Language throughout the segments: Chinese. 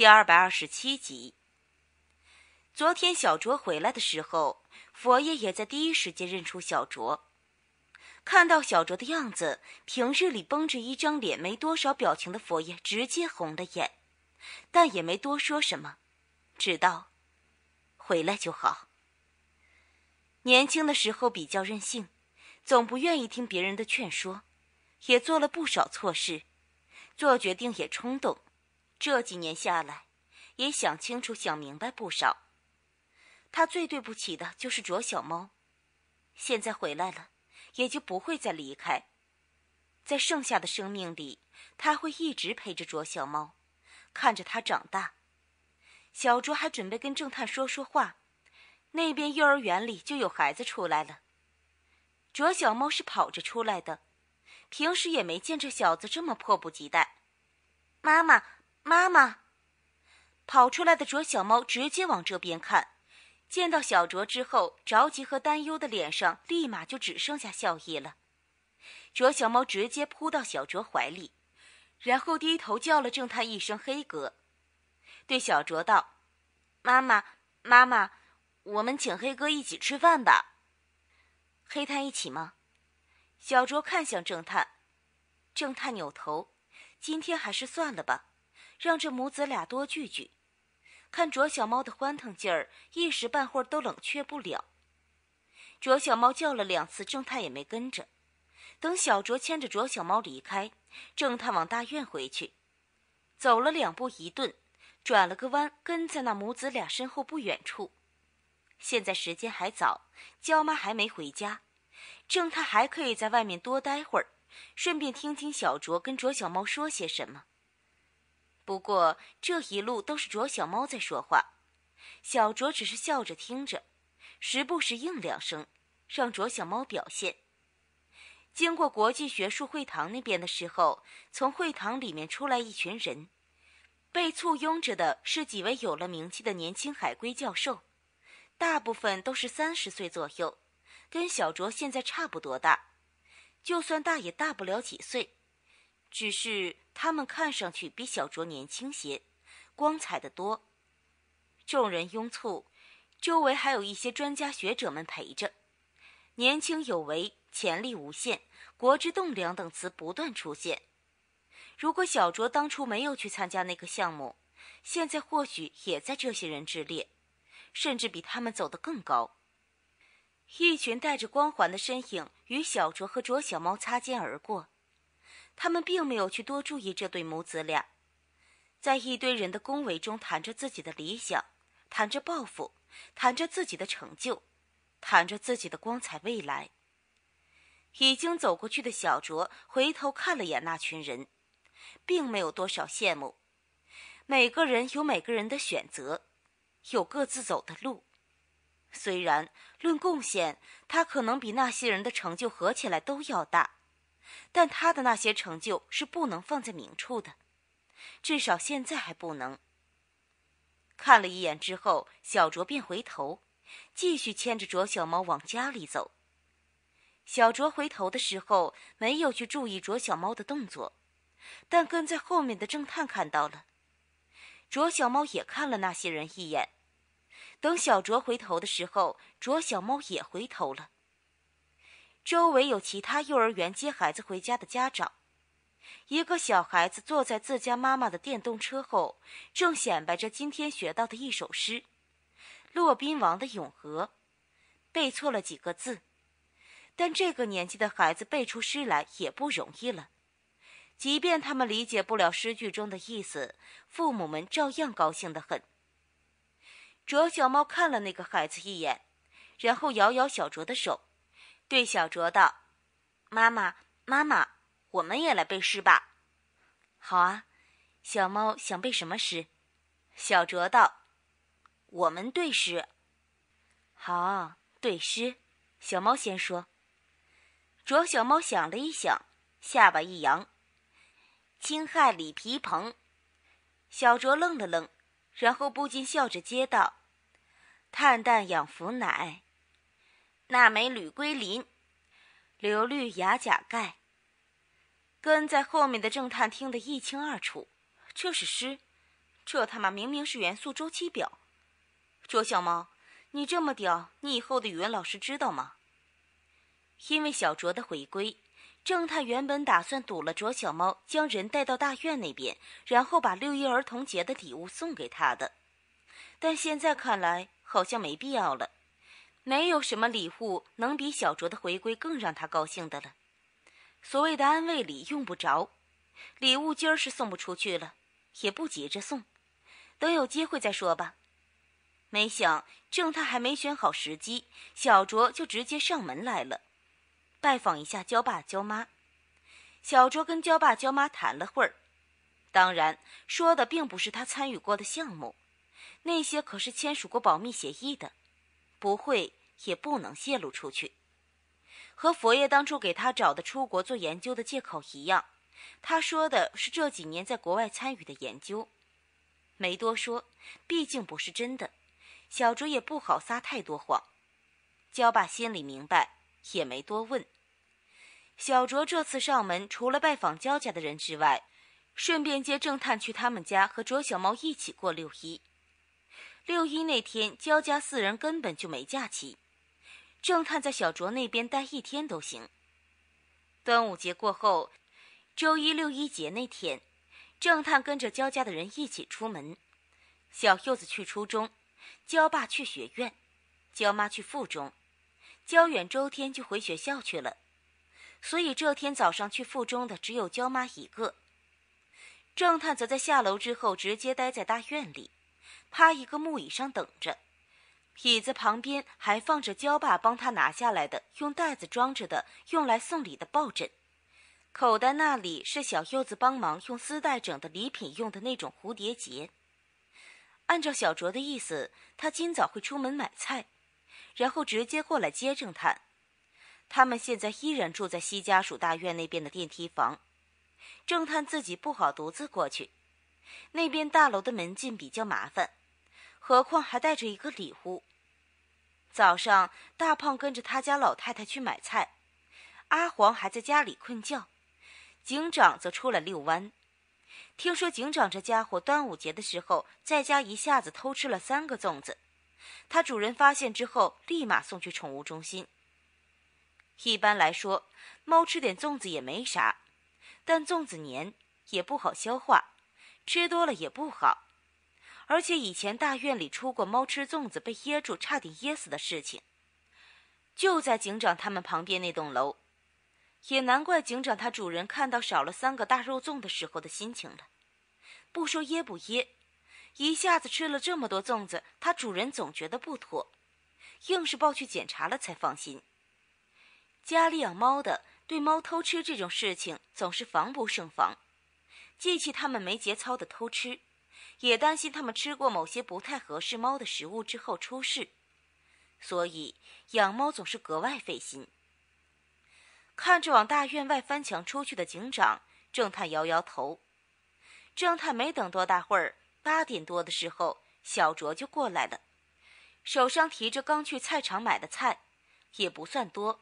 第二百二十七集，昨天小卓回来的时候，佛爷也在第一时间认出小卓。看到小卓的样子，平日里绷着一张脸、没多少表情的佛爷直接红了眼，但也没多说什么，只道：“回来就好。”年轻的时候比较任性，总不愿意听别人的劝说，也做了不少错事，做决定也冲动。这几年下来，也想清楚、想明白不少。他最对不起的就是卓小猫，现在回来了，也就不会再离开。在剩下的生命里，他会一直陪着卓小猫，看着他长大。小卓还准备跟正探说说话，那边幼儿园里就有孩子出来了。卓小猫是跑着出来的，平时也没见这小子这么迫不及待。妈妈。妈妈，跑出来的卓小猫直接往这边看，见到小卓之后，着急和担忧的脸上立马就只剩下笑意了。卓小猫直接扑到小卓怀里，然后低头叫了正太一声“黑哥”，对小卓道：“妈妈，妈妈，我们请黑哥一起吃饭吧。”黑炭一起吗？小卓看向正太，正太扭头，今天还是算了吧。让这母子俩多聚聚，看卓小猫的欢腾劲儿，一时半会儿都冷却不了。卓小猫叫了两次，正太也没跟着。等小卓牵着卓小猫离开，正太往大院回去，走了两步一顿，转了个弯，跟在那母子俩身后不远处。现在时间还早，娇妈还没回家，正太还可以在外面多待会儿，顺便听听小卓跟卓小猫说些什么。不过这一路都是卓小猫在说话，小卓只是笑着听着，时不时应两声，让卓小猫表现。经过国际学术会堂那边的时候，从会堂里面出来一群人，被簇拥着的是几位有了名气的年轻海归教授，大部分都是三十岁左右，跟小卓现在差不多大，就算大也大不了几岁。只是他们看上去比小卓年轻些，光彩的多。众人拥簇，周围还有一些专家学者们陪着。年轻有为、潜力无限、国之栋梁等词不断出现。如果小卓当初没有去参加那个项目，现在或许也在这些人之列，甚至比他们走得更高。一群带着光环的身影与小卓和卓小猫擦肩而过。他们并没有去多注意这对母子俩，在一堆人的恭维中谈着自己的理想，谈着抱负，谈着自己的成就，谈着自己的光彩未来。已经走过去的小卓回头看了眼那群人，并没有多少羡慕。每个人有每个人的选择，有各自走的路。虽然论贡献，他可能比那些人的成就合起来都要大。但他的那些成就是不能放在明处的，至少现在还不能。看了一眼之后，小卓便回头，继续牵着卓小猫往家里走。小卓回头的时候没有去注意卓小猫的动作，但跟在后面的侦探看到了。卓小猫也看了那些人一眼。等小卓回头的时候，卓小猫也回头了。周围有其他幼儿园接孩子回家的家长，一个小孩子坐在自家妈妈的电动车后，正显摆着今天学到的一首诗《骆宾王的咏鹅》，背错了几个字，但这个年纪的孩子背出诗来也不容易了。即便他们理解不了诗句中的意思，父母们照样高兴的很。卓小猫看了那个孩子一眼，然后摇摇小卓的手。对小卓道：“妈妈，妈妈，我们也来背诗吧。”“好啊。”小猫想背什么诗？小卓道：“我们对诗。”“好，对诗。”小猫先说。卓小猫想了一想，下巴一扬：“青海李皮蓬。”小卓愣了愣，然后不禁笑着接道：“碳氮氧氟奶。”那美吕归林，刘绿芽、甲盖。跟在后面的正探听得一清二楚，这是诗，这他妈明明是元素周期表。卓小猫，你这么屌，你以后的语文老师知道吗？因为小卓的回归，正太原本打算堵了卓小猫，将人带到大院那边，然后把六一儿童节的礼物送给他的，但现在看来好像没必要了。没有什么礼物能比小卓的回归更让他高兴的了。所谓的安慰礼用不着，礼物今儿是送不出去了，也不急着送，等有机会再说吧。没想正太还没选好时机，小卓就直接上门来了，拜访一下焦爸焦妈。小卓跟焦爸焦妈谈了会儿，当然说的并不是他参与过的项目，那些可是签署过保密协议的。不会，也不能泄露出去，和佛爷当初给他找的出国做研究的借口一样。他说的是这几年在国外参与的研究，没多说，毕竟不是真的。小卓也不好撒太多谎。焦爸心里明白，也没多问。小卓这次上门，除了拜访焦家的人之外，顺便接正探去他们家和卓小猫一起过六一。六一那天，焦家四人根本就没假期。正探在小卓那边待一天都行。端午节过后，周一六一节那天，正探跟着焦家的人一起出门。小柚子去初中，焦爸去学院，焦妈去附中，焦远周天就回学校去了。所以这天早上去附中的只有焦妈一个。正探则在下楼之后直接待在大院里。趴一个木椅上等着，椅子旁边还放着焦爸帮他拿下来的用袋子装着的用来送礼的抱枕，口袋那里是小柚子帮忙用丝带整的礼品用的那种蝴蝶结。按照小卓的意思，他今早会出门买菜，然后直接过来接正探。他们现在依然住在西家属大院那边的电梯房，正探自己不好独自过去，那边大楼的门禁比较麻烦。何况还带着一个礼物。早上，大胖跟着他家老太太去买菜，阿黄还在家里困觉，警长则出来遛弯。听说警长这家伙端午节的时候在家一下子偷吃了三个粽子，他主人发现之后立马送去宠物中心。一般来说，猫吃点粽子也没啥，但粽子黏也不好消化，吃多了也不好。而且以前大院里出过猫吃粽子被噎住，差点噎死的事情，就在警长他们旁边那栋楼。也难怪警长他主人看到少了三个大肉粽的时候的心情了。不说噎不噎，一下子吃了这么多粽子，他主人总觉得不妥，硬是抱去检查了才放心。家里养猫的，对猫偷吃这种事情总是防不胜防，记起他们没节操的偷吃。也担心他们吃过某些不太合适猫的食物之后出事，所以养猫总是格外费心。看着往大院外翻墙出去的警长，正太摇摇头。正太没等多大会儿，八点多的时候，小卓就过来了，手上提着刚去菜场买的菜，也不算多。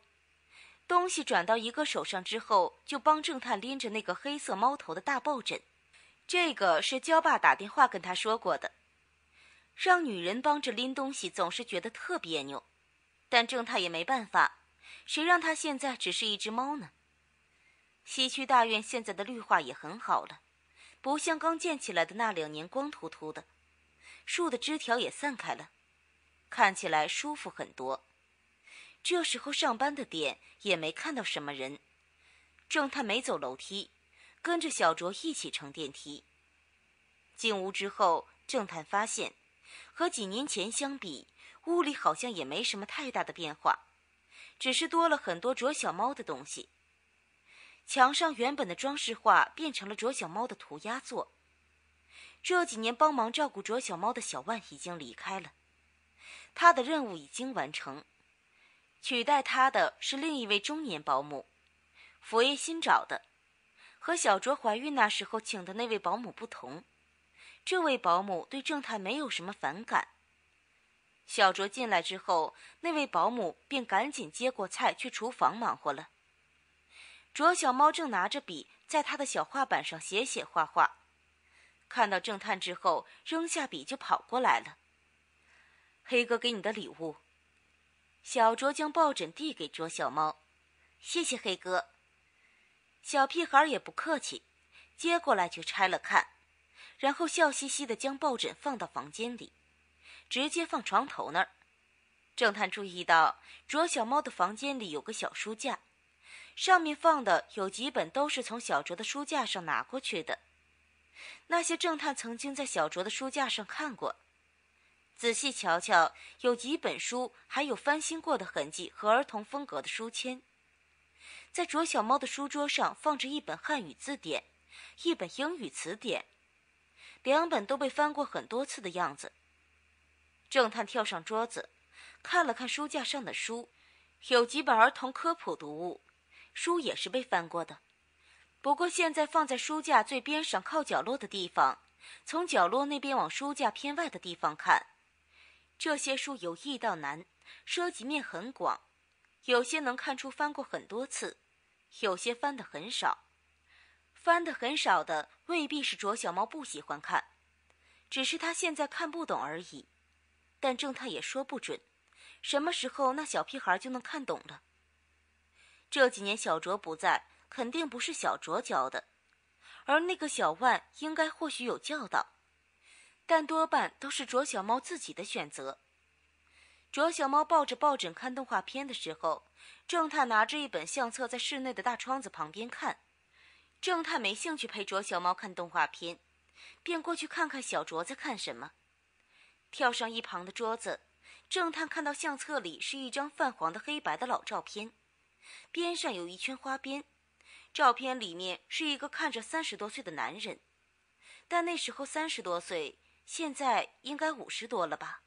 东西转到一个手上之后，就帮正太拎着那个黑色猫头的大抱枕。这个是焦爸打电话跟他说过的，让女人帮着拎东西，总是觉得特别扭。但正太也没办法，谁让他现在只是一只猫呢？西区大院现在的绿化也很好了，不像刚建起来的那两年光秃秃的，树的枝条也散开了，看起来舒服很多。这时候上班的点也没看到什么人，正太没走楼梯。跟着小卓一起乘电梯。进屋之后，郑探发现，和几年前相比，屋里好像也没什么太大的变化，只是多了很多卓小猫的东西。墙上原本的装饰画变成了卓小猫的涂鸦作。这几年帮忙照顾卓小猫的小万已经离开了，他的任务已经完成，取代他的是另一位中年保姆，佛爷新找的。和小卓怀孕那时候请的那位保姆不同，这位保姆对正太没有什么反感。小卓进来之后，那位保姆便赶紧接过菜去厨房忙活了。卓小猫正拿着笔在他的小画板上写写画画，看到正探之后，扔下笔就跑过来了。黑哥给你的礼物，小卓将抱枕递给卓小猫，谢谢黑哥。小屁孩也不客气，接过来就拆了看，然后笑嘻嘻的将抱枕放到房间里，直接放床头那儿。正探注意到卓小猫的房间里有个小书架，上面放的有几本都是从小卓的书架上拿过去的。那些正探曾经在小卓的书架上看过，仔细瞧瞧，有几本书还有翻新过的痕迹和儿童风格的书签。在卓小猫的书桌上放着一本汉语字典，一本英语词典，两本都被翻过很多次的样子。正探跳上桌子，看了看书架上的书，有几本儿童科普读物，书也是被翻过的，不过现在放在书架最边上靠角落的地方。从角落那边往书架偏外的地方看，这些书由易到难，涉及面很广。有些能看出翻过很多次，有些翻的很少，翻的很少的未必是卓小猫不喜欢看，只是他现在看不懂而已。但正太也说不准，什么时候那小屁孩就能看懂了。这几年小卓不在，肯定不是小卓教的，而那个小万应该或许有教导，但多半都是卓小猫自己的选择。卓小猫抱着抱枕看动画片的时候，正太拿着一本相册在室内的大窗子旁边看。正太没兴趣陪卓小猫看动画片，便过去看看小卓在看什么。跳上一旁的桌子，正太看到相册里是一张泛黄的黑白的老照片，边上有一圈花边。照片里面是一个看着三十多岁的男人，但那时候三十多岁，现在应该五十多了吧。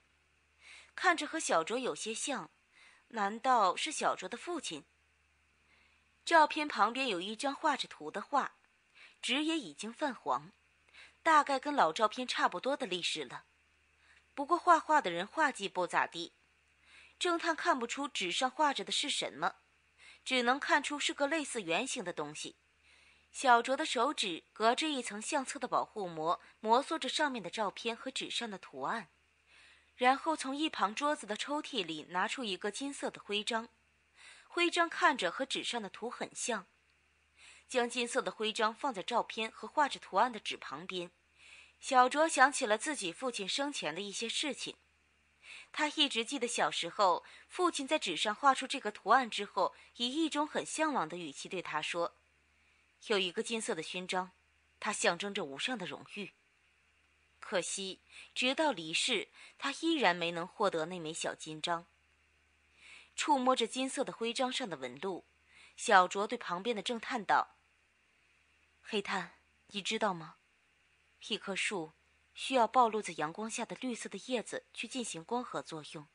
看着和小卓有些像，难道是小卓的父亲？照片旁边有一张画着图的画，纸也已经泛黄，大概跟老照片差不多的历史了。不过画画的人画技不咋地，侦探看不出纸上画着的是什么，只能看出是个类似圆形的东西。小卓的手指隔着一层相册的保护膜，摩挲着上面的照片和纸上的图案。然后从一旁桌子的抽屉里拿出一个金色的徽章，徽章看着和纸上的图很像。将金色的徽章放在照片和画着图案的纸旁边，小卓想起了自己父亲生前的一些事情。他一直记得小时候，父亲在纸上画出这个图案之后，以一种很向往的语气对他说：“有一个金色的勋章，它象征着无上的荣誉。”可惜，直到离世，他依然没能获得那枚小金章。触摸着金色的徽章上的纹路，小卓对旁边的正探道：“黑炭，你知道吗？一棵树需要暴露在阳光下的绿色的叶子去进行光合作用，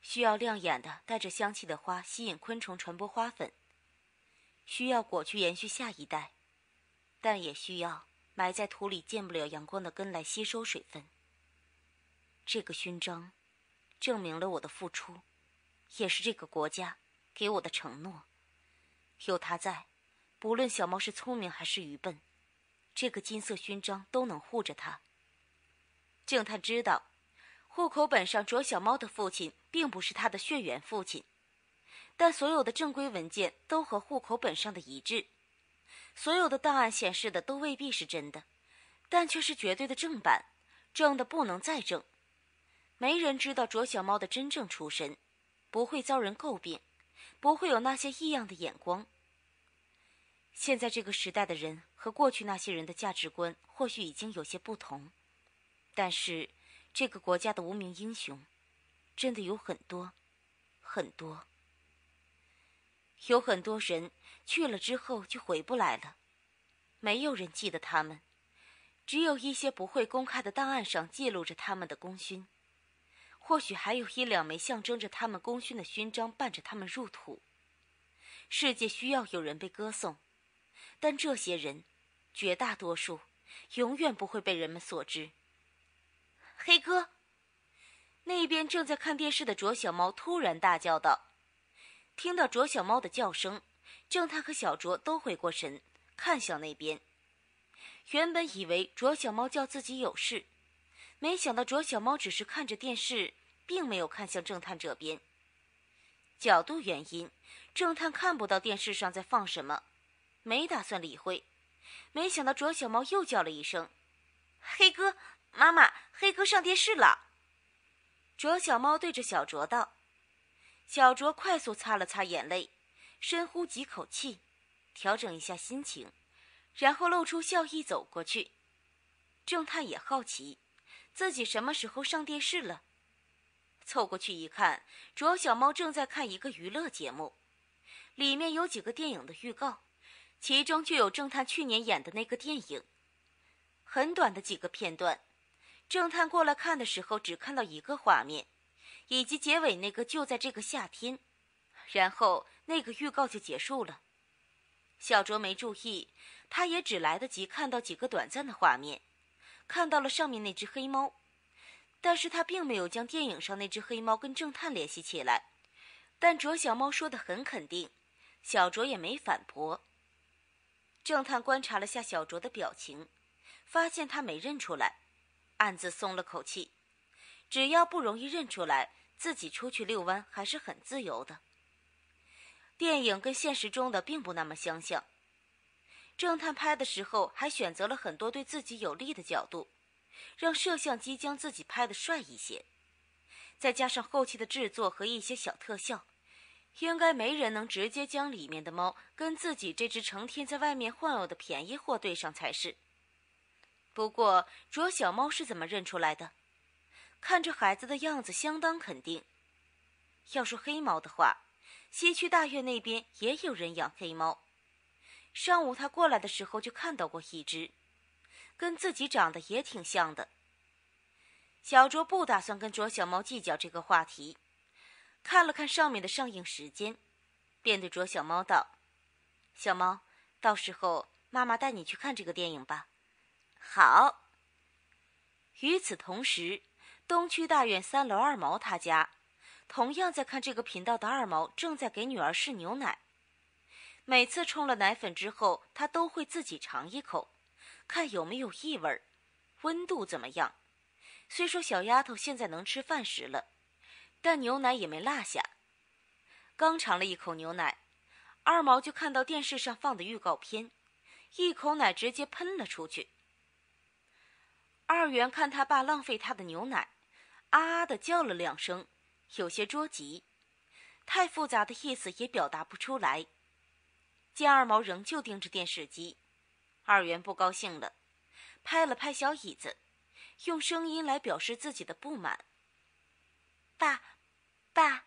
需要亮眼的带着香气的花吸引昆虫传播花粉，需要果去延续下一代，但也需要。”埋在土里见不了阳光的根来吸收水分。这个勋章，证明了我的付出，也是这个国家给我的承诺。有它在，不论小猫是聪明还是愚笨，这个金色勋章都能护着它。敬探知道，户口本上卓小猫的父亲并不是他的血缘父亲，但所有的正规文件都和户口本上的一致。所有的档案显示的都未必是真的，但却是绝对的正版，正的不能再正。没人知道卓小猫的真正出身，不会遭人诟病，不会有那些异样的眼光。现在这个时代的人和过去那些人的价值观或许已经有些不同，但是这个国家的无名英雄，真的有很多，很多，有很多人。去了之后就回不来了，没有人记得他们，只有一些不会公开的档案上记录着他们的功勋，或许还有一两枚象征着他们功勋的勋章伴着他们入土。世界需要有人被歌颂，但这些人，绝大多数，永远不会被人们所知。黑哥，那边正在看电视的卓小猫突然大叫道：“听到卓小猫的叫声。”正探和小卓都回过神，看向那边。原本以为卓小猫叫自己有事，没想到卓小猫只是看着电视，并没有看向正探这边。角度原因，正探看不到电视上在放什么，没打算理会。没想到卓小猫又叫了一声：“黑哥，妈妈，黑哥上电视了。”卓小猫对着小卓道：“小卓，快速擦了擦眼泪。”深呼几口气，调整一下心情，然后露出笑意走过去。正探也好奇，自己什么时候上电视了？凑过去一看，卓小猫正在看一个娱乐节目，里面有几个电影的预告，其中就有正探去年演的那个电影。很短的几个片段，正探过来看的时候，只看到一个画面，以及结尾那个就在这个夏天，然后。那个预告就结束了，小卓没注意，他也只来得及看到几个短暂的画面，看到了上面那只黑猫，但是他并没有将电影上那只黑猫跟正探联系起来，但卓小猫说的很肯定，小卓也没反驳。正探观察了下小卓的表情，发现他没认出来，暗自松了口气，只要不容易认出来，自己出去遛弯还是很自由的。电影跟现实中的并不那么相像。侦探拍的时候还选择了很多对自己有利的角度，让摄像机将自己拍的帅一些。再加上后期的制作和一些小特效，应该没人能直接将里面的猫跟自己这只成天在外面晃悠的便宜货对上才是。不过，卓小猫是怎么认出来的？看这孩子的样子，相当肯定。要说黑猫的话。西区大院那边也有人养黑猫，上午他过来的时候就看到过一只，跟自己长得也挺像的。小卓不打算跟卓小猫计较这个话题，看了看上面的上映时间，便对卓小猫道：“小猫，到时候妈妈带你去看这个电影吧。”好。与此同时，东区大院三楼二毛他家。同样在看这个频道的二毛正在给女儿试牛奶。每次冲了奶粉之后，他都会自己尝一口，看有没有异味，温度怎么样。虽说小丫头现在能吃饭食了，但牛奶也没落下。刚尝了一口牛奶，二毛就看到电视上放的预告片，一口奶直接喷了出去。二元看他爸浪费他的牛奶，啊的叫了两声。有些着急，太复杂的意思也表达不出来。见二毛仍旧盯着电视机，二元不高兴了，拍了拍小椅子，用声音来表示自己的不满：“爸，爸！”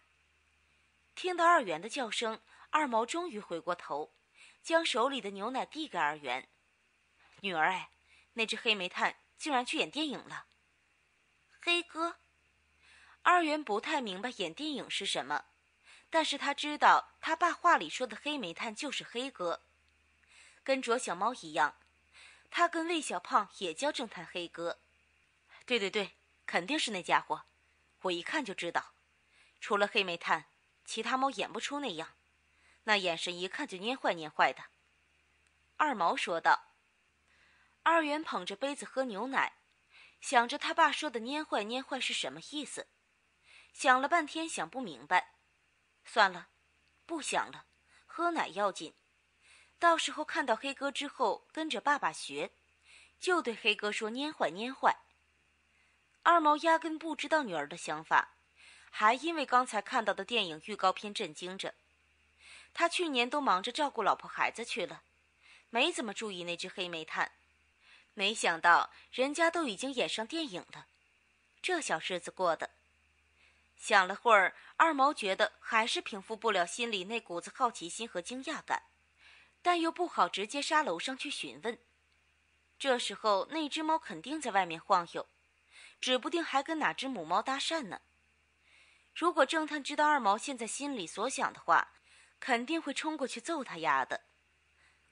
听到二元的叫声，二毛终于回过头，将手里的牛奶递给二元：“女儿哎，那只黑煤炭竟然去演电影了，黑哥。”二元不太明白演电影是什么，但是他知道他爸话里说的黑煤炭就是黑哥，跟卓小猫一样，他跟魏小胖也叫正探黑哥。对对对，肯定是那家伙，我一看就知道，除了黑煤炭，其他猫演不出那样，那眼神一看就蔫坏蔫坏的。二毛说道。二元捧着杯子喝牛奶，想着他爸说的蔫坏蔫坏是什么意思。想了半天想不明白，算了，不想了，喝奶要紧。到时候看到黑哥之后，跟着爸爸学，就对黑哥说：“蔫坏，蔫坏。”二毛压根不知道女儿的想法，还因为刚才看到的电影预告片震惊着。他去年都忙着照顾老婆孩子去了，没怎么注意那只黑煤炭。没想到人家都已经演上电影了，这小日子过的。想了会儿，二毛觉得还是平复不了心里那股子好奇心和惊讶感，但又不好直接杀楼上去询问。这时候那只猫肯定在外面晃悠，指不定还跟哪只母猫搭讪呢。如果正探知道二毛现在心里所想的话，肯定会冲过去揍他丫的。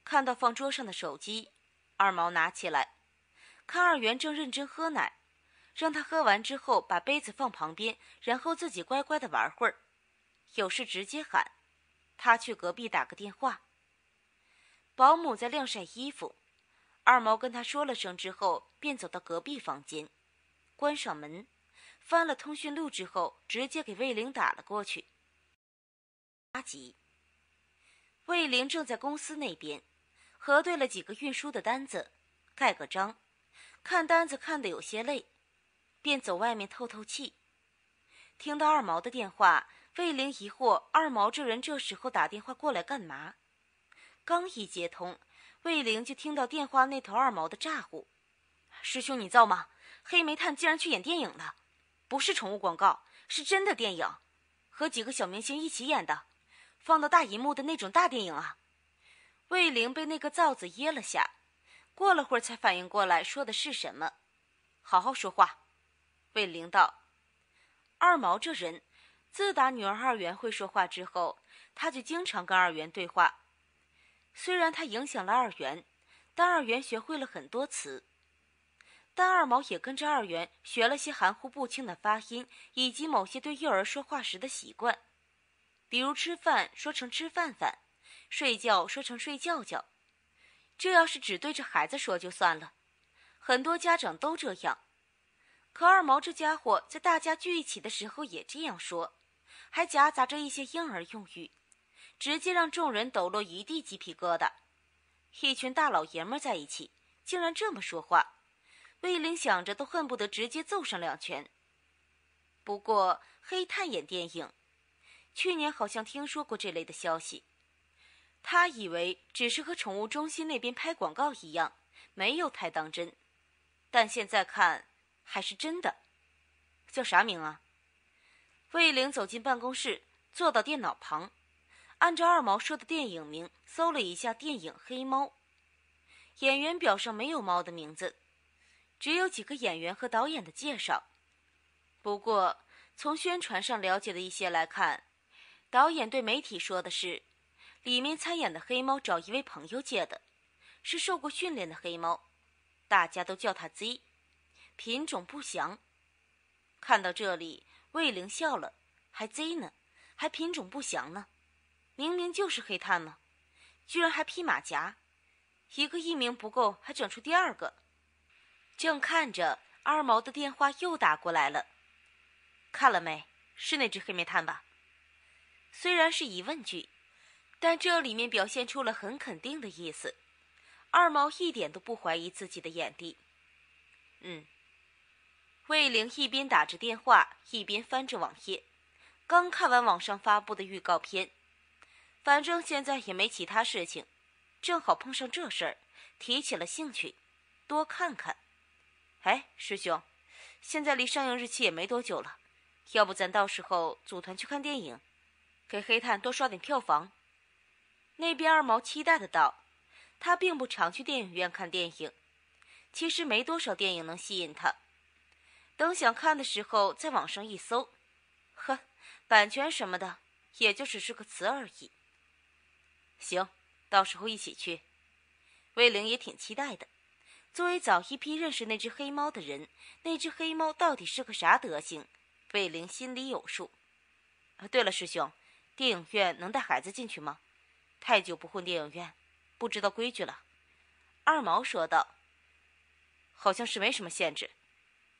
看到放桌上的手机，二毛拿起来，看二元正认真喝奶。让他喝完之后把杯子放旁边，然后自己乖乖的玩会儿，有事直接喊他去隔壁打个电话。保姆在晾晒衣服，二毛跟他说了声之后，便走到隔壁房间，关上门，翻了通讯录之后，直接给魏玲打了过去。八级。魏玲正在公司那边，核对了几个运输的单子，盖个章，看单子看的有些累。便走外面透透气。听到二毛的电话，魏玲疑惑：二毛这人这时候打电话过来干嘛？刚一接通，魏玲就听到电话那头二毛的咋呼：“师兄，你造吗？黑煤炭竟然去演电影了，不是宠物广告，是真的电影，和几个小明星一起演的，放到大荧幕的那种大电影啊！”魏玲被那个“灶子噎了下，过了会儿才反应过来说的是什么，好好说话。为领道：“二毛这人，自打女儿二元会说话之后，他就经常跟二元对话。虽然他影响了二元，但二元学会了很多词。但二毛也跟着二元学了些含糊不清的发音，以及某些对幼儿说话时的习惯，比如吃饭说成吃饭饭，睡觉说成睡觉觉。这要是只对着孩子说就算了，很多家长都这样。”可二毛这家伙在大家聚一起的时候也这样说，还夹杂着一些婴儿用语，直接让众人抖落一地鸡皮疙瘩。一群大老爷们在一起竟然这么说话，魏玲想着都恨不得直接揍上两拳。不过黑炭演电影，去年好像听说过这类的消息，他以为只是和宠物中心那边拍广告一样，没有太当真。但现在看。还是真的，叫啥名啊？魏玲走进办公室，坐到电脑旁，按照二毛说的电影名搜了一下电影《黑猫》，演员表上没有猫的名字，只有几个演员和导演的介绍。不过从宣传上了解的一些来看，导演对媒体说的是，里面参演的黑猫找一位朋友借的，是受过训练的黑猫，大家都叫他 Z。品种不详。看到这里，魏玲笑了：“还贼呢，还品种不详呢，明明就是黑炭呢，居然还披马甲，一个艺名不够，还整出第二个。”正看着，二毛的电话又打过来了：“看了没？是那只黑煤炭吧？”虽然是疑问句，但这里面表现出了很肯定的意思。二毛一点都不怀疑自己的眼力。嗯。魏玲一边打着电话，一边翻着网页，刚看完网上发布的预告片。反正现在也没其他事情，正好碰上这事儿，提起了兴趣，多看看。哎，师兄，现在离上映日期也没多久了，要不咱到时候组团去看电影，给黑炭多刷点票房？那边二毛期待的道：“他并不常去电影院看电影，其实没多少电影能吸引他。”等想看的时候再网上一搜，呵，版权什么的也就只是个词而已。行，到时候一起去。魏玲也挺期待的，作为早一批认识那只黑猫的人，那只黑猫到底是个啥德行，魏玲心里有数。啊，对了，师兄，电影院能带孩子进去吗？太久不混电影院，不知道规矩了。二毛说道：“好像是没什么限制。”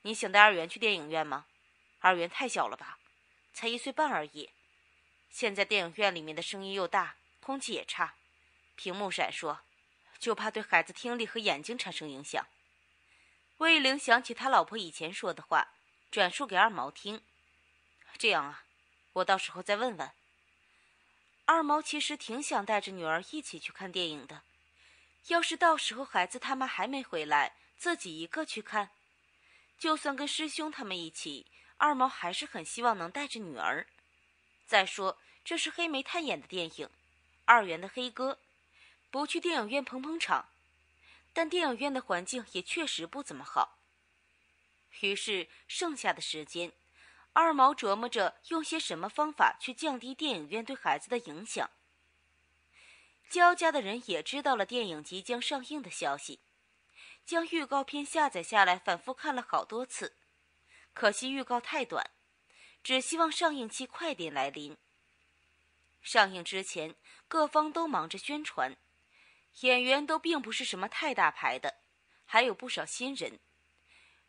你想带二元去电影院吗？二元太小了吧，才一岁半而已。现在电影院里面的声音又大，空气也差，屏幕闪烁，就怕对孩子听力和眼睛产生影响。魏玲想起他老婆以前说的话，转述给二毛听。这样啊，我到时候再问问。二毛其实挺想带着女儿一起去看电影的，要是到时候孩子他妈还没回来，自己一个去看。就算跟师兄他们一起，二毛还是很希望能带着女儿。再说这是黑莓探演的电影，二元的黑哥，不去电影院捧捧场。但电影院的环境也确实不怎么好。于是剩下的时间，二毛琢磨着用些什么方法去降低电影院对孩子的影响。焦家的人也知道了电影即将上映的消息。将预告片下载下来，反复看了好多次。可惜预告太短，只希望上映期快点来临。上映之前，各方都忙着宣传，演员都并不是什么太大牌的，还有不少新人。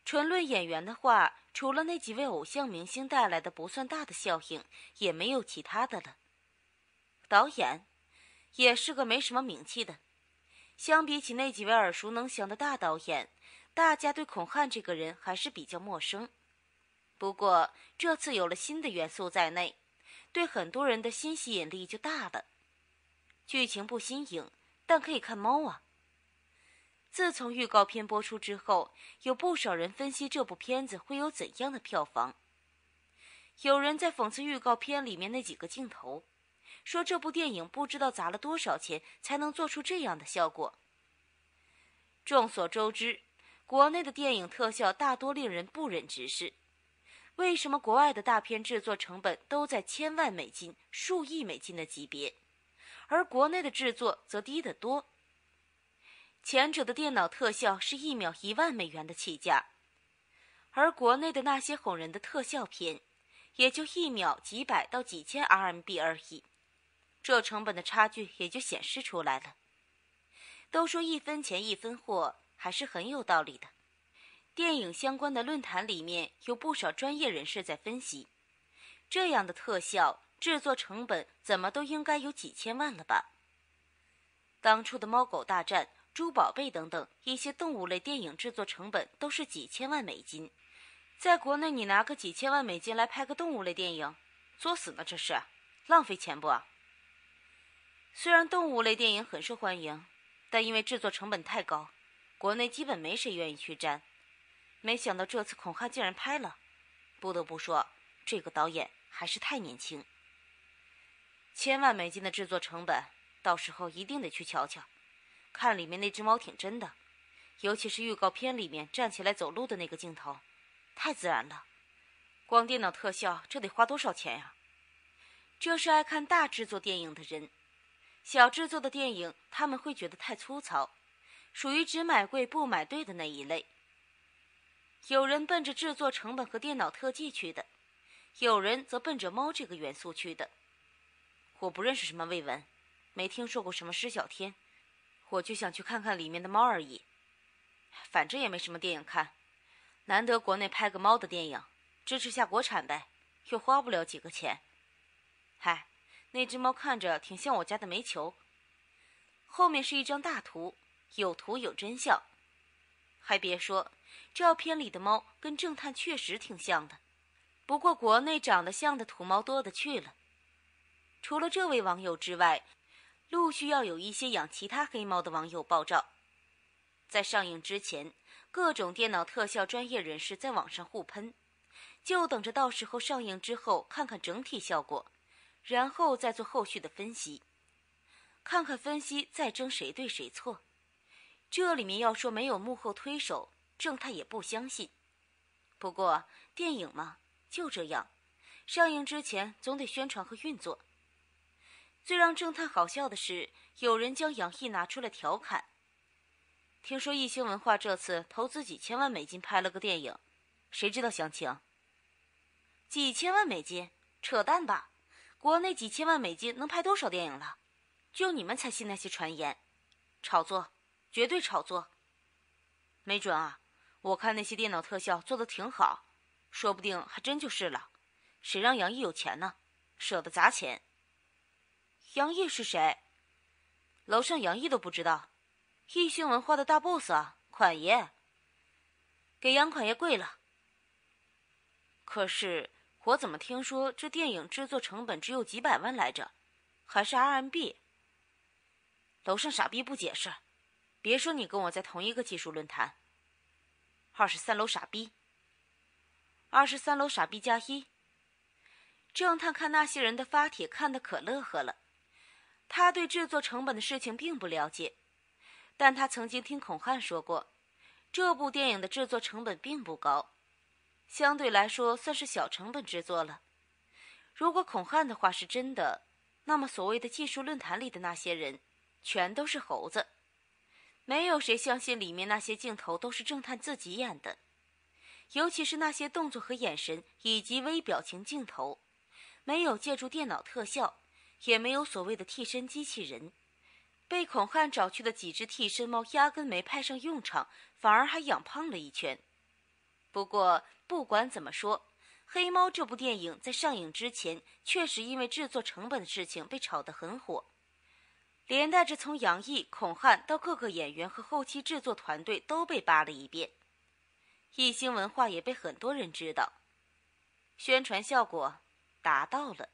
纯论演员的话，除了那几位偶像明星带来的不算大的效应，也没有其他的了。导演也是个没什么名气的。相比起那几位耳熟能详的大导演，大家对孔汉这个人还是比较陌生。不过这次有了新的元素在内，对很多人的新吸引力就大了。剧情不新颖，但可以看猫啊。自从预告片播出之后，有不少人分析这部片子会有怎样的票房。有人在讽刺预告片里面那几个镜头。说这部电影不知道砸了多少钱才能做出这样的效果。众所周知，国内的电影特效大多令人不忍直视。为什么国外的大片制作成本都在千万美金、数亿美金的级别，而国内的制作则低得多？前者的电脑特效是一秒一万美元的起价，而国内的那些哄人的特效片，也就一秒几百到几千 RMB 而已。这成本的差距也就显示出来了。都说一分钱一分货，还是很有道理的。电影相关的论坛里面有不少专业人士在分析，这样的特效制作成本怎么都应该有几千万了吧？当初的猫狗大战、猪宝贝等等一些动物类电影制作成本都是几千万美金，在国内你拿个几千万美金来拍个动物类电影，作死呢？这是浪费钱不？虽然动物类电影很受欢迎，但因为制作成本太高，国内基本没谁愿意去沾。没想到这次恐怕竟然拍了，不得不说，这个导演还是太年轻。千万美金的制作成本，到时候一定得去瞧瞧，看里面那只猫挺真的，尤其是预告片里面站起来走路的那个镜头，太自然了。光电脑特效，这得花多少钱呀？这是爱看大制作电影的人。小制作的电影，他们会觉得太粗糙，属于只买贵不买对的那一类。有人奔着制作成本和电脑特技去的，有人则奔着猫这个元素去的。我不认识什么魏文，没听说过什么施小天，我就想去看看里面的猫而已。反正也没什么电影看，难得国内拍个猫的电影，支持下国产呗，又花不了几个钱。嗨。那只猫看着挺像我家的煤球。后面是一张大图，有图有真相。还别说，照片里的猫跟正探确实挺像的。不过国内长得像的土猫多得去了。除了这位网友之外，陆续要有一些养其他黑猫的网友爆照。在上映之前，各种电脑特效专业人士在网上互喷，就等着到时候上映之后看看整体效果。然后再做后续的分析，看看分析再争谁对谁错。这里面要说没有幕后推手，正太也不相信。不过电影嘛，就这样，上映之前总得宣传和运作。最让正太好笑的是，有人将杨毅拿出来调侃。听说艺星文化这次投资几千万美金拍了个电影，谁知道详情？几千万美金，扯淡吧！国内几千万美金能拍多少电影了？就你们才信那些传言，炒作，绝对炒作。没准啊，我看那些电脑特效做的挺好，说不定还真就是了。谁让杨毅有钱呢，舍得砸钱。杨毅是谁？楼上杨毅都不知道？异星文化的大 boss，啊，款爷。给杨款爷跪了。可是。我怎么听说这电影制作成本只有几百万来着，还是 RMB？楼上傻逼不解释，别说你跟我在同一个技术论坛。二十三楼傻逼，二十三楼傻逼加一。正探看那些人的发帖，看的可乐呵了。他对制作成本的事情并不了解，但他曾经听孔汉说过，这部电影的制作成本并不高。相对来说，算是小成本制作了。如果孔汉的话是真的，那么所谓的技术论坛里的那些人，全都是猴子，没有谁相信里面那些镜头都是正探自己演的。尤其是那些动作和眼神以及微表情镜头，没有借助电脑特效，也没有所谓的替身机器人。被孔汉找去的几只替身猫压根没派上用场，反而还养胖了一圈。不过，不管怎么说，《黑猫》这部电影在上映之前，确实因为制作成本的事情被炒得很火，连带着从杨毅、孔汉到各个演员和后期制作团队都被扒了一遍，艺星文化也被很多人知道，宣传效果达到了。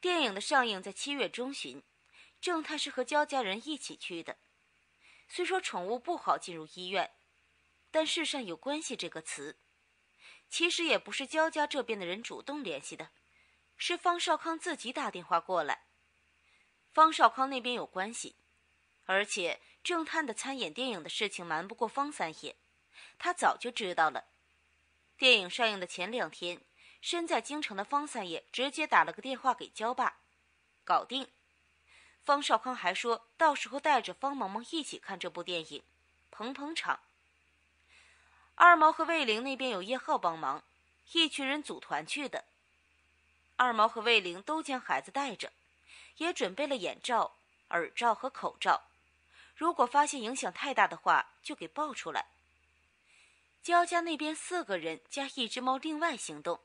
电影的上映在七月中旬，正太是和焦家人一起去的，虽说宠物不好进入医院。但“世上有关系”这个词，其实也不是焦家这边的人主动联系的，是方少康自己打电话过来。方少康那边有关系，而且正探的参演电影的事情瞒不过方三爷，他早就知道了。电影上映的前两天，身在京城的方三爷直接打了个电话给焦爸，搞定。方少康还说到时候带着方萌萌一起看这部电影，捧捧场。二毛和魏玲那边有叶浩帮忙，一群人组团去的。二毛和魏玲都将孩子带着，也准备了眼罩、耳罩和口罩。如果发现影响太大的话，就给抱出来。焦家那边四个人加一只猫，另外行动，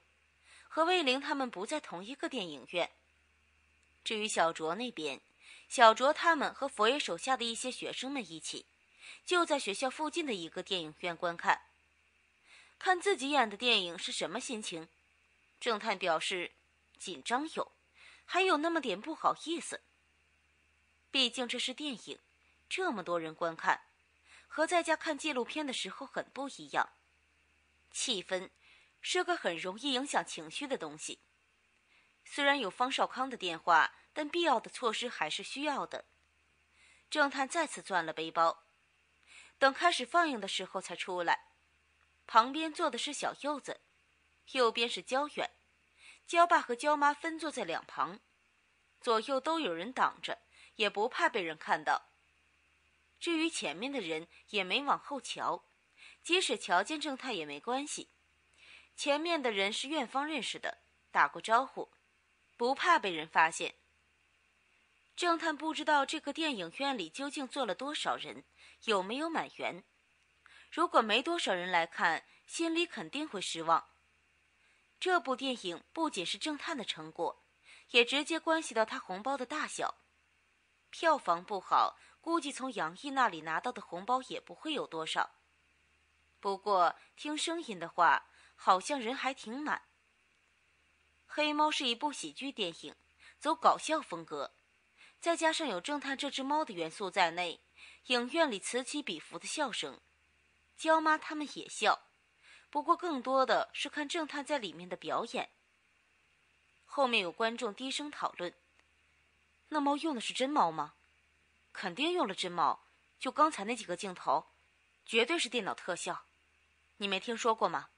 和魏玲他们不在同一个电影院。至于小卓那边，小卓他们和佛爷手下的一些学生们一起，就在学校附近的一个电影院观看。看自己演的电影是什么心情？正太表示，紧张有，还有那么点不好意思。毕竟这是电影，这么多人观看，和在家看纪录片的时候很不一样。气氛是个很容易影响情绪的东西。虽然有方少康的电话，但必要的措施还是需要的。正探再次钻了背包，等开始放映的时候才出来。旁边坐的是小柚子，右边是焦远，焦爸和焦妈分坐在两旁，左右都有人挡着，也不怕被人看到。至于前面的人，也没往后瞧，即使瞧见正太也没关系。前面的人是院方认识的，打过招呼，不怕被人发现。正太不知道这个电影院里究竟坐了多少人，有没有满员。如果没多少人来看，心里肯定会失望。这部电影不仅是正探的成果，也直接关系到他红包的大小。票房不好，估计从杨毅那里拿到的红包也不会有多少。不过听声音的话，好像人还挺满。《黑猫》是一部喜剧电影，走搞笑风格，再加上有正探这只猫的元素在内，影院里此起彼伏的笑声。娇妈他们也笑，不过更多的是看正太在里面的表演。后面有观众低声讨论：“那猫用的是真猫吗？”“肯定用了真猫，就刚才那几个镜头，绝对是电脑特效。”“你没听说过吗？”“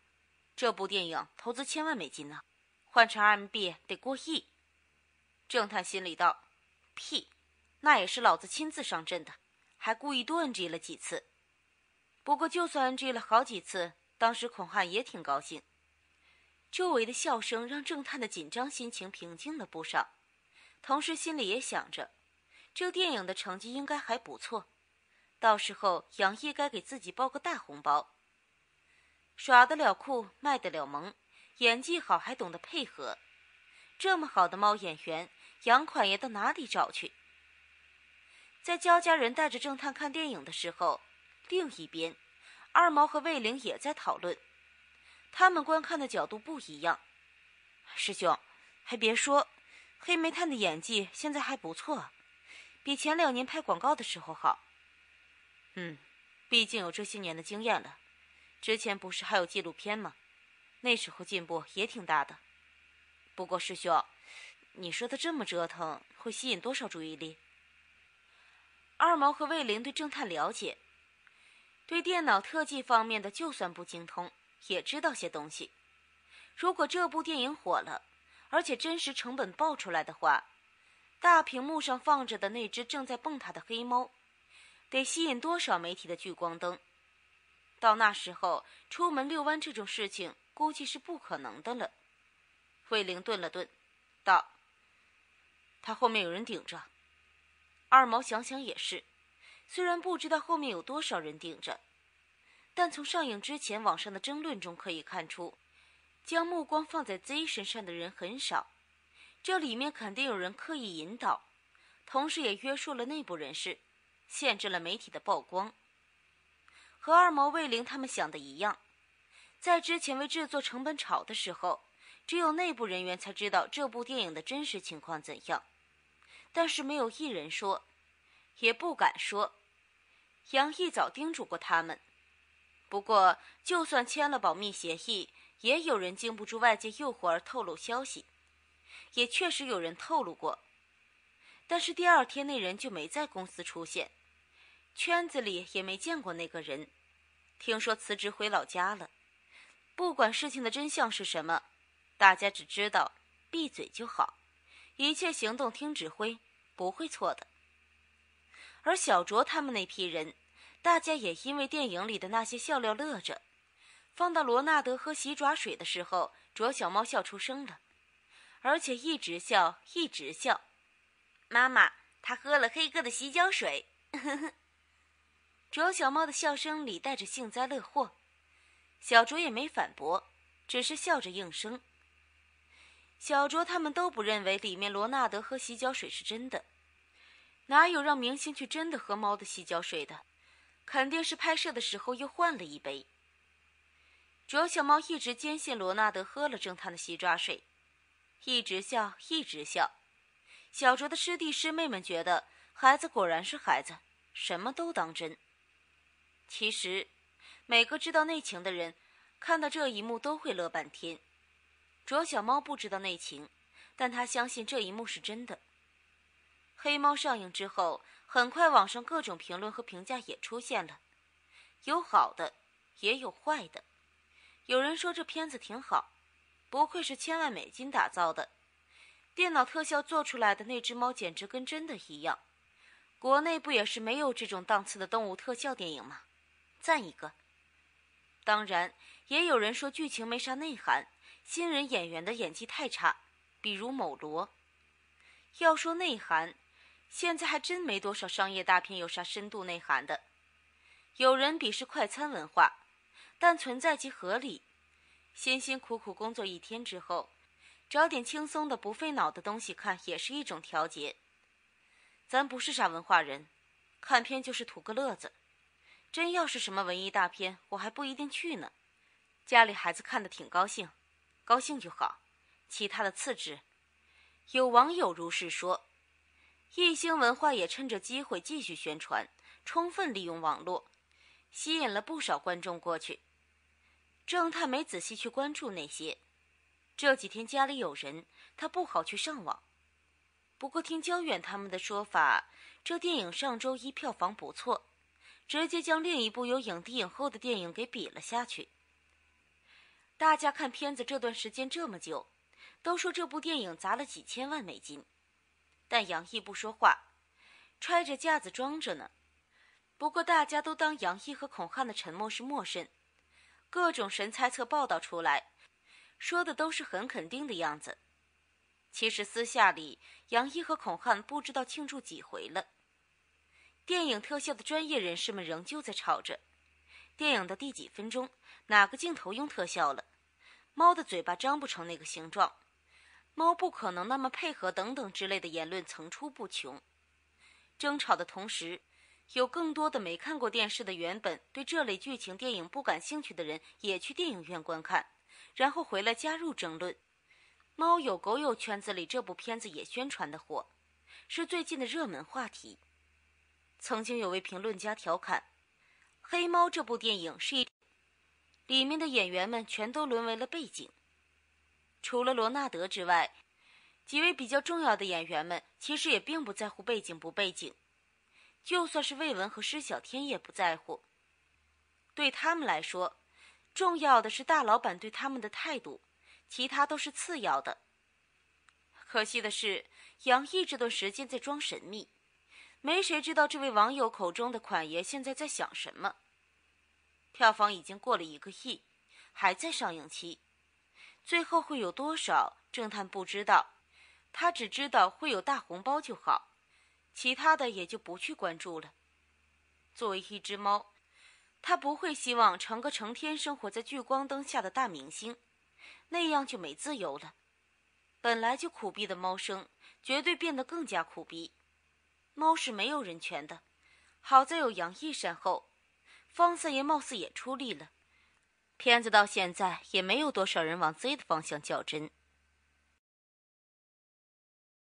这部电影投资千万美金呢，换成 RMB 得过亿。”正太心里道：“屁，那也是老子亲自上阵的，还故意多 NG 了几次。”不过，就算 NG 了好几次，当时孔汉也挺高兴。周围的笑声让郑探的紧张心情平静了不少，同时心里也想着，这电影的成绩应该还不错，到时候杨毅该给自己包个大红包。耍得了酷，卖得了萌，演技好还懂得配合，这么好的猫演员，杨款也到哪里找去？在焦家人带着正探看电影的时候。另一边，二毛和魏玲也在讨论。他们观看的角度不一样。师兄，还别说，黑煤炭的演技现在还不错，比前两年拍广告的时候好。嗯，毕竟有这些年的经验了。之前不是还有纪录片吗？那时候进步也挺大的。不过师兄，你说他这么折腾，会吸引多少注意力？二毛和魏玲对正探了解。对电脑特技方面的，就算不精通，也知道些东西。如果这部电影火了，而且真实成本爆出来的话，大屏幕上放着的那只正在蹦跶的黑猫，得吸引多少媒体的聚光灯？到那时候，出门遛弯这种事情估计是不可能的了。魏玲顿了顿，道：“他后面有人顶着。”二毛想想也是。虽然不知道后面有多少人顶着，但从上映之前网上的争论中可以看出，将目光放在 Z 身上的人很少。这里面肯定有人刻意引导，同时也约束了内部人士，限制了媒体的曝光。和二毛、魏玲他们想的一样，在之前为制作成本炒的时候，只有内部人员才知道这部电影的真实情况怎样，但是没有一人说，也不敢说。杨毅早叮嘱过他们，不过就算签了保密协议，也有人经不住外界诱惑而透露消息，也确实有人透露过。但是第二天那人就没在公司出现，圈子里也没见过那个人，听说辞职回老家了。不管事情的真相是什么，大家只知道闭嘴就好，一切行动听指挥，不会错的。而小卓他们那批人，大家也因为电影里的那些笑料乐着。放到罗纳德喝洗爪水的时候，卓小猫笑出声了，而且一直笑，一直笑。妈妈，他喝了黑哥的洗脚水。卓小猫的笑声里带着幸灾乐祸，小卓也没反驳，只是笑着应声。小卓他们都不认为里面罗纳德喝洗脚水是真的。哪有让明星去真的喝猫的洗脚水的？肯定是拍摄的时候又换了一杯。卓小猫一直坚信罗纳德喝了侦探的洗脚水，一直笑，一直笑。小卓的师弟师妹们觉得孩子果然是孩子，什么都当真。其实，每个知道内情的人，看到这一幕都会乐半天。卓小猫不知道内情，但他相信这一幕是真的。《黑猫》上映之后，很快网上各种评论和评价也出现了，有好的，也有坏的。有人说这片子挺好，不愧是千万美金打造的，电脑特效做出来的那只猫简直跟真的一样。国内不也是没有这种档次的动物特效电影吗？赞一个。当然，也有人说剧情没啥内涵，新人演员的演技太差，比如某罗。要说内涵。现在还真没多少商业大片有啥深度内涵的。有人鄙视快餐文化，但存在即合理。辛辛苦苦工作一天之后，找点轻松的、不费脑的东西看，也是一种调节。咱不是啥文化人，看片就是图个乐子。真要是什么文艺大片，我还不一定去呢。家里孩子看的挺高兴，高兴就好，其他的次之。有网友如是说。艺星文化也趁着机会继续宣传，充分利用网络，吸引了不少观众过去。正太没仔细去关注那些。这几天家里有人，他不好去上网。不过听焦远他们的说法，这电影上周一票房不错，直接将另一部有影帝影后的电影给比了下去。大家看片子这段时间这么久，都说这部电影砸了几千万美金。但杨毅不说话，揣着架子装着呢。不过大家都当杨毅和孔汉的沉默是默生，各种神猜测报道出来，说的都是很肯定的样子。其实私下里，杨毅和孔汉不知道庆祝几回了。电影特效的专业人士们仍旧在吵着，电影的第几分钟哪个镜头用特效了？猫的嘴巴张不成那个形状。猫不可能那么配合，等等之类的言论层出不穷。争吵的同时，有更多的没看过电视的原本对这类剧情电影不感兴趣的人也去电影院观看，然后回来加入争论。猫有狗有圈子里这部片子也宣传的火，是最近的热门话题。曾经有位评论家调侃，《黑猫》这部电影是一里面的演员们全都沦为了背景。除了罗纳德之外，几位比较重要的演员们其实也并不在乎背景不背景，就算是魏文和施小天也不在乎。对他们来说，重要的是大老板对他们的态度，其他都是次要的。可惜的是，杨毅这段时间在装神秘，没谁知道这位网友口中的款爷现在在想什么。票房已经过了一个亿，还在上映期。最后会有多少？郑探不知道，他只知道会有大红包就好，其他的也就不去关注了。作为一只猫，它不会希望成个成天生活在聚光灯下的大明星，那样就没自由了。本来就苦逼的猫生，绝对变得更加苦逼。猫是没有人权的，好在有杨毅善后，方三爷貌似也出力了。片子到现在也没有多少人往 Z 的方向较真。